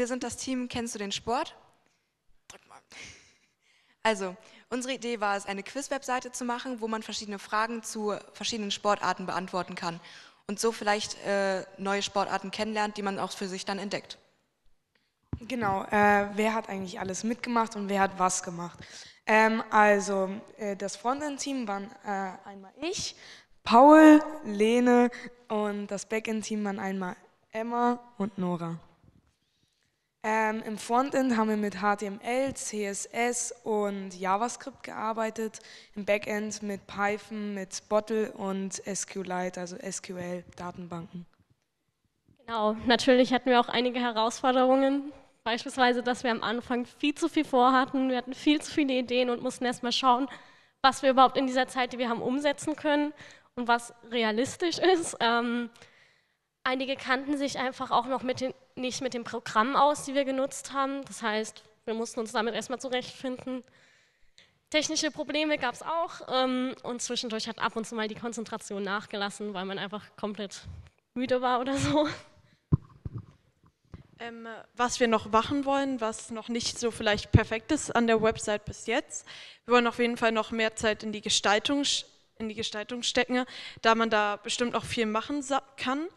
Wir sind das Team, kennst du den Sport? Drück mal. Also, unsere Idee war es, eine Quiz-Webseite zu machen, wo man verschiedene Fragen zu verschiedenen Sportarten beantworten kann und so vielleicht äh, neue Sportarten kennenlernt, die man auch für sich dann entdeckt. Genau, äh, wer hat eigentlich alles mitgemacht und wer hat was gemacht? Ähm, also, äh, das Frontend-Team waren äh, einmal ich, Paul, Lene und das Backend-Team waren einmal Emma und Nora. Ähm, Im Frontend haben wir mit HTML, CSS und JavaScript gearbeitet, im Backend mit Python, mit Bottle und SQLite, also SQL-Datenbanken. Genau, natürlich hatten wir auch einige Herausforderungen, beispielsweise, dass wir am Anfang viel zu viel vorhatten, wir hatten viel zu viele Ideen und mussten erstmal schauen, was wir überhaupt in dieser Zeit, die wir haben, umsetzen können und was realistisch ist. Ähm, einige kannten sich einfach auch noch mit den nicht mit dem Programm aus, die wir genutzt haben. Das heißt, wir mussten uns damit erstmal zurechtfinden. Technische Probleme gab es auch ähm, und zwischendurch hat ab und zu mal die Konzentration nachgelassen, weil man einfach komplett müde war oder so. Ähm, was wir noch machen wollen, was noch nicht so vielleicht perfekt ist an der Website bis jetzt, wir wollen auf jeden Fall noch mehr Zeit in die Gestaltung in die Gestaltung stecken, da man da bestimmt auch viel machen kann.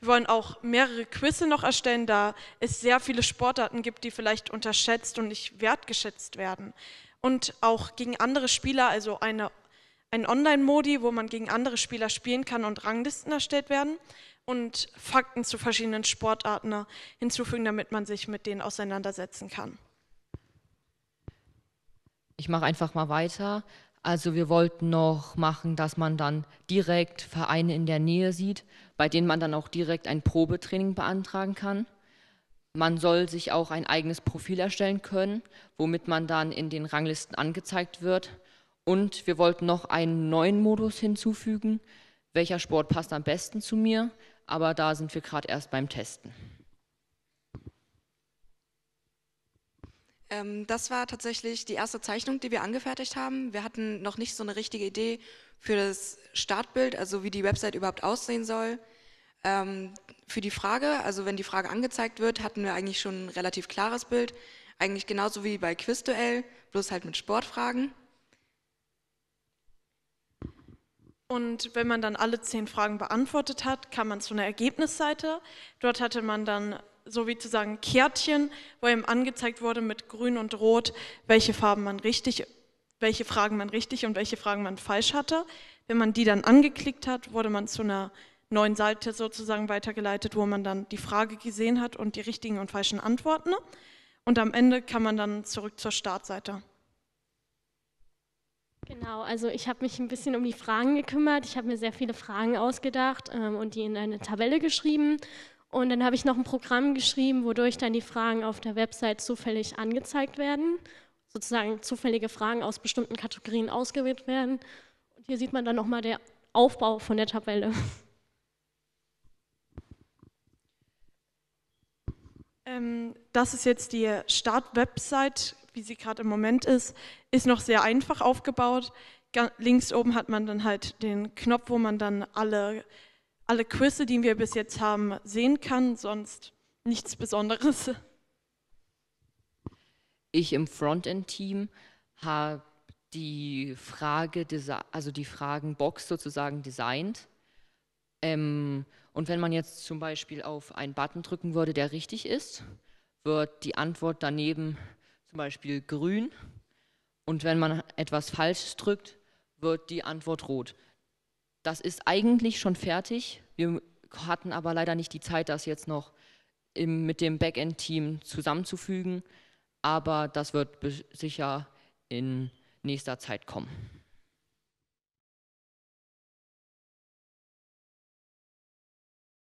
Wir wollen auch mehrere Quizze noch erstellen, da es sehr viele Sportarten gibt, die vielleicht unterschätzt und nicht wertgeschätzt werden. Und auch gegen andere Spieler, also eine, ein Online-Modi, wo man gegen andere Spieler spielen kann und Ranglisten erstellt werden und Fakten zu verschiedenen Sportarten hinzufügen, damit man sich mit denen auseinandersetzen kann. Ich mache einfach mal weiter. Also wir wollten noch machen, dass man dann direkt Vereine in der Nähe sieht, bei denen man dann auch direkt ein Probetraining beantragen kann. Man soll sich auch ein eigenes Profil erstellen können, womit man dann in den Ranglisten angezeigt wird. Und wir wollten noch einen neuen Modus hinzufügen, welcher Sport passt am besten zu mir, aber da sind wir gerade erst beim Testen. Ähm, das war tatsächlich die erste Zeichnung, die wir angefertigt haben. Wir hatten noch nicht so eine richtige Idee für das Startbild, also wie die Website überhaupt aussehen soll. Ähm, für die Frage, also wenn die Frage angezeigt wird, hatten wir eigentlich schon ein relativ klares Bild. Eigentlich genauso wie bei Quizduell, bloß halt mit Sportfragen. Und wenn man dann alle zehn Fragen beantwortet hat, kam man zu einer Ergebnisseite. Dort hatte man dann so wie zu sagen Kärtchen, wo ihm angezeigt wurde mit grün und rot, welche Farben man richtig, welche Fragen man richtig und welche Fragen man falsch hatte. Wenn man die dann angeklickt hat, wurde man zu einer neuen Seite sozusagen weitergeleitet, wo man dann die Frage gesehen hat und die richtigen und falschen Antworten. Und am Ende kann man dann zurück zur Startseite. Genau, also ich habe mich ein bisschen um die Fragen gekümmert. Ich habe mir sehr viele Fragen ausgedacht ähm, und die in eine Tabelle geschrieben und dann habe ich noch ein Programm geschrieben, wodurch dann die Fragen auf der Website zufällig angezeigt werden, sozusagen zufällige Fragen aus bestimmten Kategorien ausgewählt werden. Und hier sieht man dann nochmal den Aufbau von der Tabelle. Ähm, das ist jetzt die Start-Website, wie sie gerade im Moment ist, ist noch sehr einfach aufgebaut. Links oben hat man dann halt den Knopf, wo man dann alle alle Quizze, die wir bis jetzt haben, sehen kann. Sonst nichts Besonderes. Ich im Frontend-Team habe die Frage, also die Fragenbox sozusagen designt. Ähm, und wenn man jetzt zum Beispiel auf einen Button drücken würde, der richtig ist, wird die Antwort daneben zum Beispiel grün. Und wenn man etwas falsch drückt, wird die Antwort rot das ist eigentlich schon fertig. Wir hatten aber leider nicht die Zeit, das jetzt noch im, mit dem Backend-Team zusammenzufügen. Aber das wird sicher in nächster Zeit kommen.